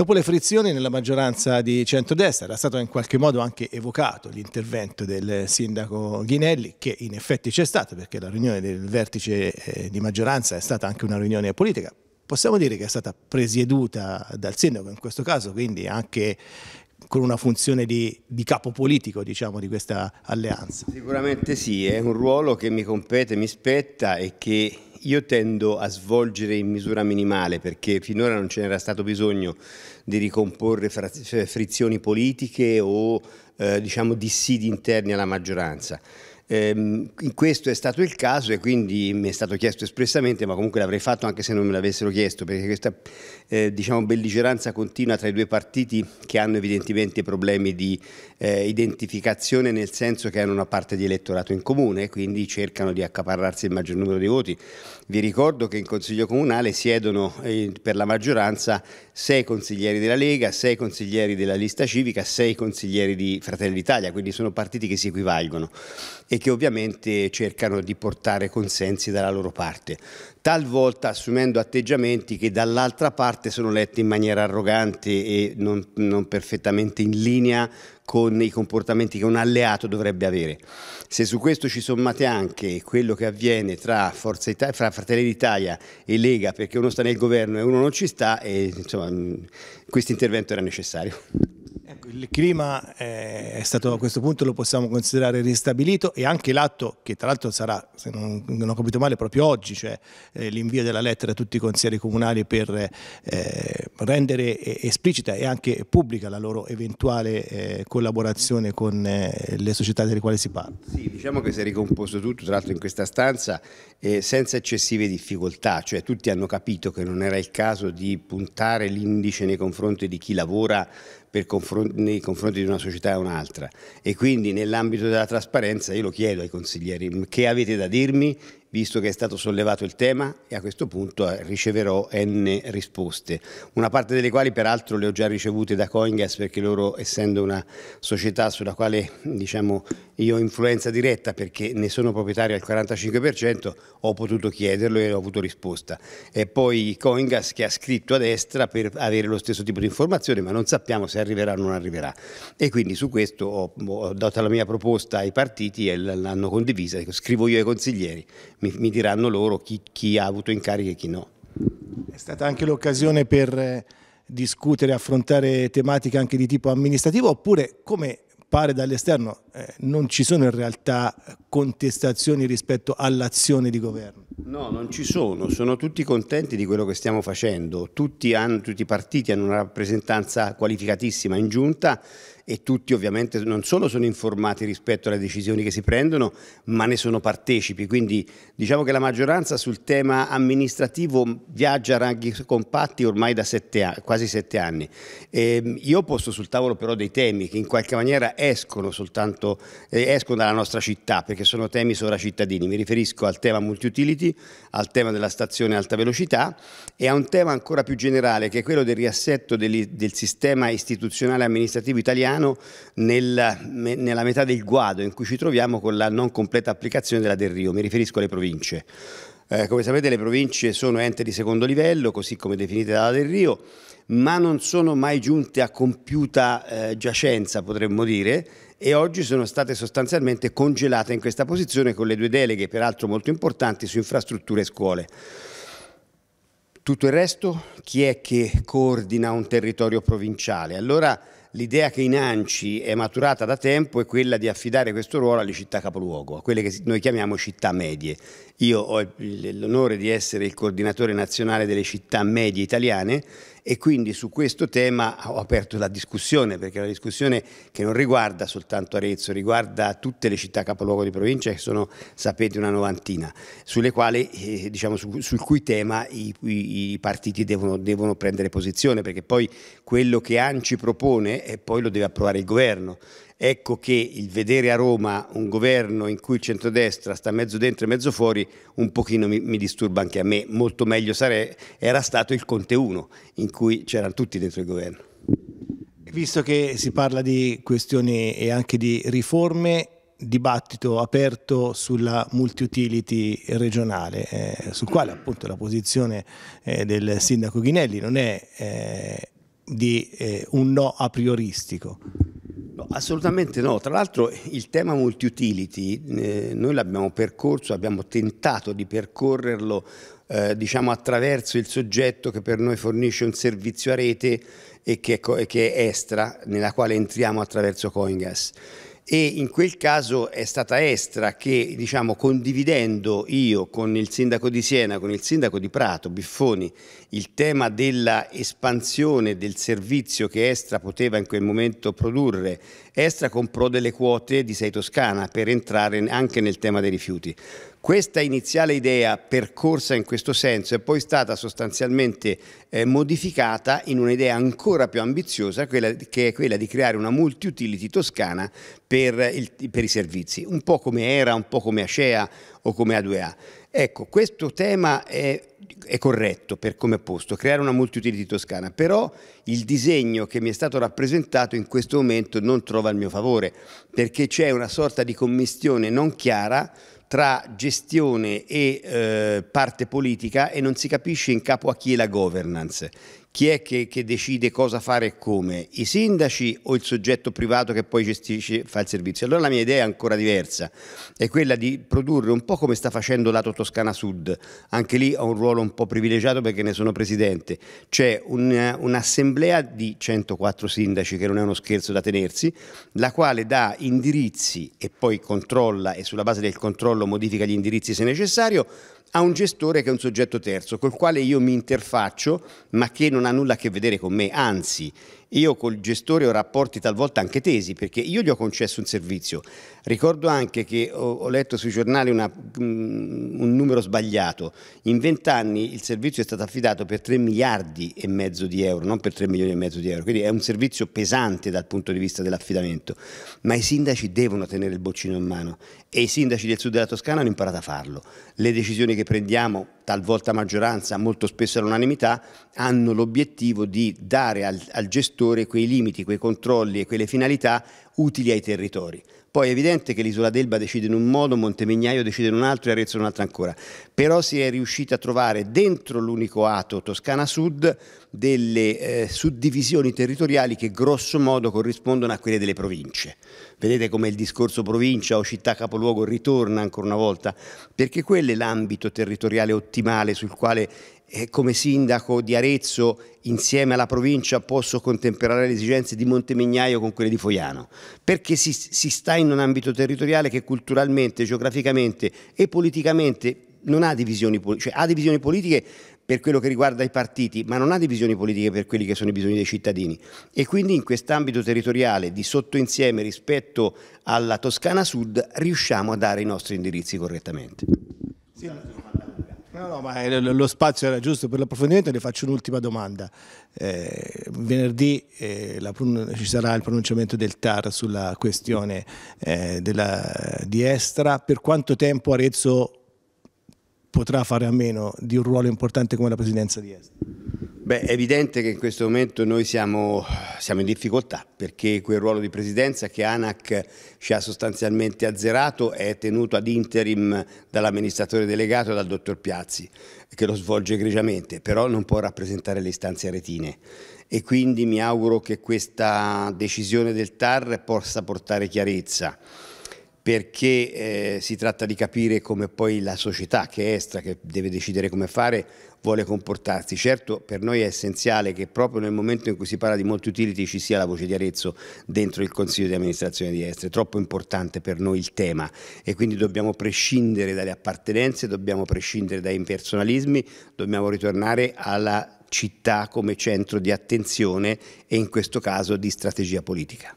Dopo le frizioni nella maggioranza di centrodestra era stato in qualche modo anche evocato l'intervento del sindaco Ghinelli, che in effetti c'è stato perché la riunione del vertice eh, di maggioranza è stata anche una riunione politica. Possiamo dire che è stata presieduta dal sindaco in questo caso, quindi anche con una funzione di, di capo politico diciamo, di questa alleanza. Sicuramente sì, è un ruolo che mi compete, mi spetta e che io tendo a svolgere in misura minimale perché finora non ce n'era stato bisogno di ricomporre cioè, frizioni politiche o eh, diciamo dissidi interni alla maggioranza. Ehm, in questo è stato il caso e quindi mi è stato chiesto espressamente, ma comunque l'avrei fatto anche se non me l'avessero chiesto, perché questa eh, diciamo, belligeranza continua tra i due partiti che hanno evidentemente problemi di eh, identificazione nel senso che hanno una parte di elettorato in comune e quindi cercano di accaparrarsi il maggior numero di voti. Vi ricordo che in Consiglio Comunale siedono eh, per la maggioranza sei consiglieri della Lega, sei consiglieri della lista civica, sei consiglieri di Fratelli d'Italia, quindi sono partiti che si equivalgono e che ovviamente cercano di portare consensi dalla loro parte, talvolta assumendo atteggiamenti che dall'altra parte sono letti in maniera arrogante e non, non perfettamente in linea con i comportamenti che un alleato dovrebbe avere. Se su questo ci sommate anche quello che avviene tra, Forza Italia, fra Fratelli d'Italia e Lega, perché uno sta nel governo e uno non ci sta, questo intervento era necessario. Ecco, il clima eh, è stato a questo punto lo possiamo considerare ristabilito e anche l'atto che tra l'altro sarà, se non, non, ho capito male, proprio oggi, cioè eh, l'invio della lettera a tutti i consiglieri comunali per eh, rendere eh, esplicita e anche pubblica la loro eventuale eh, collaborazione con eh, le società delle quali si parla. Sì, diciamo che si è ricomposto tutto, tra l'altro in questa stanza, senza eccessive difficoltà, cioè tutti hanno capito che non era il caso di puntare l'indice nei confronti di chi lavora confron nei confronti di una società e un'altra e quindi nell'ambito della trasparenza io lo chiedo ai consiglieri che avete da dirmi visto che è stato sollevato il tema e a questo punto eh, riceverò n risposte, una parte delle quali peraltro le ho già ricevute da Coingas perché loro essendo una società sulla quale diciamo, io ho influenza diretta perché ne sono proprietario al 45% ho potuto chiederlo e ho avuto risposta. E poi Coingas che ha scritto a destra per avere lo stesso tipo di informazione ma non sappiamo se arriverà o non arriverà e quindi su questo ho, ho dato la mia proposta ai partiti e l'hanno condivisa, scrivo io ai consiglieri mi, mi diranno loro chi, chi, ha avuto incarichi e chi no. È stata anche l'occasione per eh, discutere, affrontare tematiche anche di tipo amministrativo oppure come pare dall'esterno eh, non ci sono in realtà contestazioni rispetto all'azione di governo? No, non ci sono, sono tutti contenti di quello che stiamo facendo, tutti, hanno, tutti i partiti hanno una rappresentanza qualificatissima in giunta e tutti ovviamente non solo sono informati rispetto alle decisioni che si prendono, ma ne sono partecipi, quindi diciamo che la maggioranza sul tema amministrativo viaggia a ranghi compatti ormai da sette, quasi sette anni. E ehm, io posto sul tavolo però dei temi che in qualche maniera escono, soltanto, eh, escono dalla nostra città, perché sono temi sovracittadini, mi riferisco al tema multiutility, al tema della stazione alta velocità e a un tema ancora più generale che è quello del riassetto del, del sistema istituzionale amministrativo italiano nel, me, nella metà del guado in cui ci troviamo con la non completa applicazione della Del Rio, mi riferisco alle province. Eh, come sapete le province sono enti di secondo livello, così come definite dalla Del Rio, ma non sono mai giunte a compiuta eh, giacenza, potremmo dire, e oggi sono state sostanzialmente congelate in questa posizione con le due deleghe, peraltro molto importanti, su infrastrutture e scuole. Tutto il resto? Chi è che coordina un territorio provinciale? Allora, l'idea che in ANCI è maturata da tempo è quella di affidare questo ruolo alle città capoluogo, a quelle che noi chiamiamo città medie. Io ho l'onore di essere il coordinatore nazionale delle città medie italiane e quindi su questo tema ho aperto la discussione perché è una discussione che non riguarda soltanto Arezzo, riguarda tutte le città capoluogo di provincia che sono, sapete, una novantina, quali, eh, diciamo, su, sul cui tema i, i, i partiti devono, devono, prendere posizione perché poi quello che ANCI propone eh, poi lo deve approvare il governo Ecco che il vedere a Roma un governo in cui il centrodestra sta mezzo dentro e mezzo fuori un pochino mi, mi disturba anche a me. Molto meglio sare- era stato il Conte 1 in cui c'erano tutti dentro il governo. Visto che si parla di questioni e anche di riforme, dibattito aperto sulla multiutility regionale, eh, sul quale appunto la posizione eh, del sindaco Ghinelli non è eh, di eh, un no a prioristico assolutamente no. Tra l'altro il tema multi-utility eh, noi l'abbiamo percorso, abbiamo tentato di percorrerlo eh, diciamo attraverso il soggetto che per noi fornisce un servizio a rete e che, ecco, che è Estra, nella quale entriamo attraverso CoinGas e in quel caso è stata Estra che, diciamo, condividendo io con il sindaco di Siena, con il sindaco di Prato, Biffoni, il tema dell'espansione del servizio che Estra poteva in quel momento produrre, Estra comprò delle quote di Sei Toscana per entrare anche nel tema dei rifiuti. Questa iniziale idea percorsa in questo senso è poi stata sostanzialmente eh, modificata in un'idea ancora più ambiziosa quella, che è quella di creare una multi-utility toscana per, eh, il, per i servizi, un po' come ERA, un po' come ACEA o come A2A. Ecco, questo tema è, è, corretto per come è posto, creare una multi-utility toscana, però il disegno che mi è stato rappresentato in questo momento non trova il mio favore, perché c'è una sorta di commistione non chiara tra gestione e eh, parte politica e non si capisce in capo a chi è la governance. Chi è che, che, decide cosa fare e come? I sindaci o il soggetto privato che poi gestisce, fa il servizio? Allora la mia idea è ancora diversa, è quella di produrre un po' come sta facendo lato Toscana Sud, anche lì ho un ruolo un po' privilegiato perché ne sono presidente, c'è un'assemblea un di 104 sindaci che non è uno scherzo da tenersi, la quale dà indirizzi e poi controlla e sulla base del controllo modifica gli indirizzi se necessario, a un gestore che è un soggetto terzo col quale io mi interfaccio ma che non ha nulla a che vedere con me, anzi io col gestore ho rapporti talvolta anche tesi, perché io gli ho concesso un servizio. Ricordo anche che ho, ho letto sui giornali una, mm, un numero sbagliato. In vent'anni il servizio è stato affidato per 3 miliardi e mezzo di euro, non per 3 milioni e mezzo di euro. Quindi è un servizio pesante dal punto di vista dell'affidamento. Ma i sindaci devono tenere il boccino in mano e i sindaci del sud della Toscana hanno imparato a farlo. Le decisioni che prendiamo talvolta a maggioranza, molto spesso all'unanimità, hanno l'obiettivo di dare al, al, gestore quei limiti, quei controlli e quelle finalità utili ai territori. Poi è evidente che l'isola d'Elba decide in un modo, Montemegnaio decide in un altro e Arezzo in un altro ancora, però si è riuscita a trovare dentro l'unico ato Toscana Sud delle eh, suddivisioni territoriali che grosso modo corrispondono a quelle delle province. Vedete come il discorso provincia o città capoluogo ritorna ancora una volta, perché quello è l'ambito territoriale ottimale sul quale eh, come sindaco di Arezzo insieme alla provincia posso contemperare le esigenze di Montemignaio con quelle di Foiano, perché si, si sta in un ambito territoriale che culturalmente, geograficamente e politicamente non ha divisioni, cioè ha divisioni politiche per quello che riguarda i partiti, ma non ha divisioni politiche per quelli che sono i bisogni dei cittadini. E quindi in quest'ambito territoriale di sottoinsieme rispetto alla Toscana Sud riusciamo a dare i nostri indirizzi correttamente. Sì, No, no, ma lo spazio era giusto per l'approfondimento. Le faccio un'ultima domanda. Eh, venerdì eh, la, ci sarà il pronunciamento del TAR sulla questione eh, della, di Estra. Per quanto tempo Arezzo potrà fare a meno di un ruolo importante come la presidenza di Estra? Beh, è evidente che in questo momento noi siamo, siamo, in difficoltà perché quel ruolo di presidenza che ANAC ci ha sostanzialmente azzerato è tenuto ad interim dall'amministratore delegato dal dottor Piazzi che lo svolge egregiamente, però non può rappresentare le istanze retine e quindi mi auguro che questa decisione del TAR possa portare chiarezza perché eh, si tratta di capire come poi la società che è estra, che deve decidere come fare, vuole comportarsi. Certo per noi è essenziale che proprio nel momento in cui si parla di molti utility ci sia la voce di Arezzo dentro il Consiglio di amministrazione di Estre, è troppo importante per noi il tema e quindi dobbiamo prescindere dalle appartenenze, dobbiamo prescindere dai impersonalismi, dobbiamo ritornare alla città come centro di attenzione e in questo caso di strategia politica.